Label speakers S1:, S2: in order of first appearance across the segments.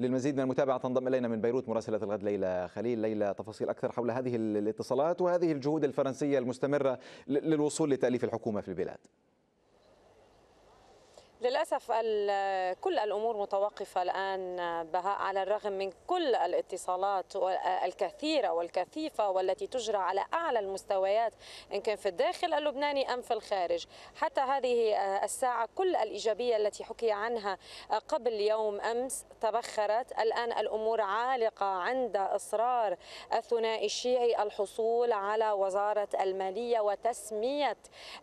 S1: للمزيد من المتابعة تنضم إلينا من بيروت مراسلة الغد ليلى خليل ليلى تفاصيل أكثر حول هذه الاتصالات وهذه الجهود الفرنسية المستمرة للوصول لتأليف الحكومة في البلاد
S2: للأسف كل الأمور متوقفة الآن بهاء على الرغم من كل الاتصالات الكثيرة والكثيفة والتي تجرى على أعلى المستويات إن كان في الداخل اللبناني أم في الخارج حتى هذه آه، الساعة كل الإيجابية التي حكي عنها آه، قبل يوم أمس تبخرت الآن الأمور عالقة عند إصرار الثنائي الشيعي الحصول على وزارة المالية وتسمية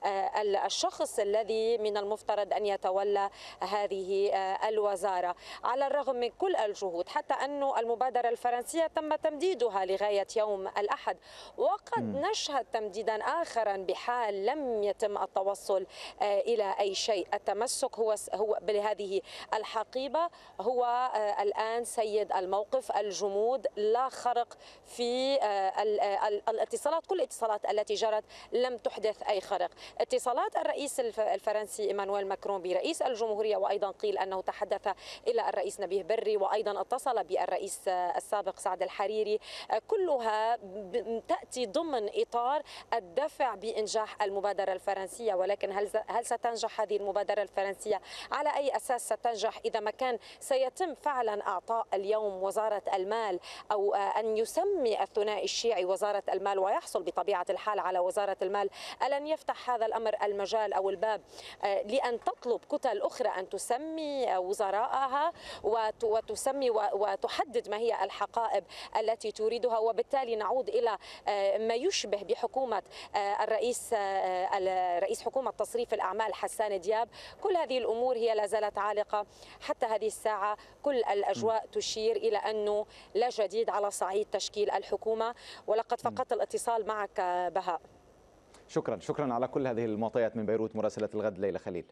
S2: آه، الشخص الذي من المفترض أن يتولى تتولى هذه آه، الوزارة على الرغم من كل الجهود حتى أن المبادرة الفرنسية تم تمديدها لغاية يوم الأحد وقد م. نشهد تمديدا آخرا بحال لم يتم التوصل آه، إلى أي شيء التمسك هو, هو بهذه الحقيبة هو آه، الآن سيد الموقف الجمود لا خرق في الاتصالات كل الاتصالات التي جرت لم تحدث أي خرق اتصالات الرئيس الفرنسي إيمانويل ماكرون برئيس رئيس الجمهورية وأيضا قيل أنه تحدث إلى الرئيس نبيه بري وأيضا اتصل بالرئيس السابق سعد الحريري كلها تأتي ضمن إطار الدفع بإنجاح المبادرة الفرنسية ولكن هل هل ستنجح هذه المبادرة الفرنسية على أي أساس ستنجح إذا ما كان سيتم فعلا أعطاء اليوم وزارة المال أو أن يسمي الثنائي الشيعي وزارة المال ويحصل بطبيعة الحال على وزارة المال ألن يفتح هذا الأمر المجال أو الباب آه، لأن تطلب كتل الأخرى أن تسمي وزراءها وتسمي وتحدد ما هي الحقائب التي تريدها وبالتالي نعود إلى آه، ما يشبه بحكومة آه، الرئيس آه، رئيس حكومة تصريف الأعمال حسان دياب كل هذه الأمور هي لا زالت عالقة حتى هذه الساعة كل الأجواء تشير إلى أنه لا جديد على صعيد تشكيل الحكومة ولقد فقدت الاتصال معك بهاء
S1: شكرا شكرا على كل هذه المعطيات من بيروت مراسلة الغد ليلى خليل